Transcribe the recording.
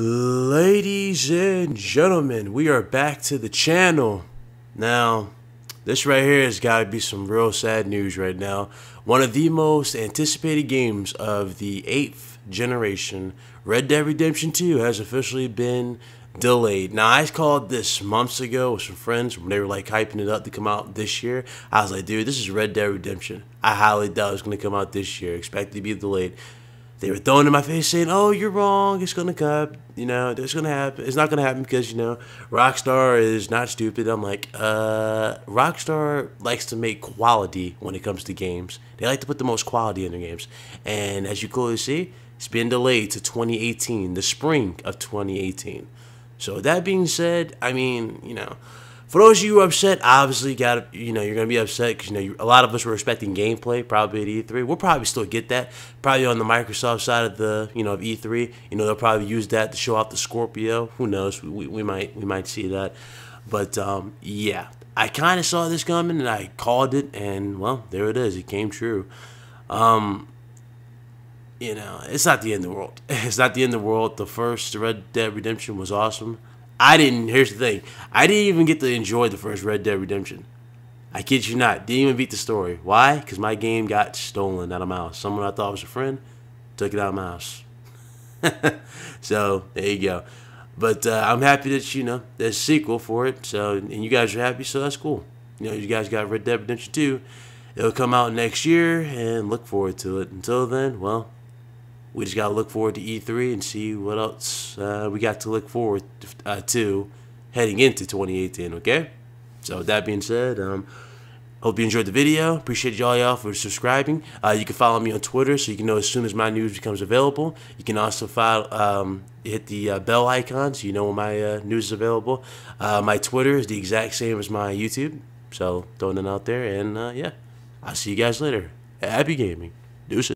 Ladies and gentlemen, we are back to the channel. Now, this right here has got to be some real sad news right now. One of the most anticipated games of the 8th generation, Red Dead Redemption 2, has officially been delayed. Now, I called this months ago with some friends when they were like hyping it up to come out this year. I was like, dude, this is Red Dead Redemption. I highly doubt it's going to come out this year. Expected to be delayed they were throwing in my face saying, "Oh, you're wrong. It's gonna come. You know, it's gonna happen. It's not gonna happen because you know, Rockstar is not stupid." I'm like, uh, Rockstar likes to make quality when it comes to games. They like to put the most quality in their games, and as you clearly see, it's been delayed to 2018, the spring of 2018. So that being said, I mean, you know for those of you who are upset, obviously, got you know you're gonna be upset because you know you, a lot of us were expecting gameplay probably at E3. We'll probably still get that probably on the Microsoft side of the you know of E3. You know they'll probably use that to show off the Scorpio. Who knows? We, we might we might see that, but um, yeah, I kind of saw this coming and I called it, and well, there it is. It came true. Um, you know, it's not the end of the world. It's not the end of the world. The first Red Dead Redemption was awesome. I didn't. Here's the thing. I didn't even get to enjoy the first Red Dead Redemption. I kid you not. Didn't even beat the story. Why? Because my game got stolen out of my house. Someone I thought was a friend took it out of my house. so there you go. But uh, I'm happy that you know there's a sequel for it. So and you guys are happy, so that's cool. You know, you guys got Red Dead Redemption 2. It'll come out next year, and look forward to it. Until then, well, we just got to look forward to E3 and see what else uh, we got to look forward uh, to heading into 2018, okay? So, that being said, um, hope you enjoyed the video. Appreciate y'all, y'all for subscribing. Uh, you can follow me on Twitter so you can know as soon as my news becomes available. You can also file, um, hit the uh, bell icon so you know when my uh, news is available. Uh, my Twitter is the exact same as my YouTube. So, throwing it out there. And yeah, I'll see you guys later. Happy gaming. Deuces.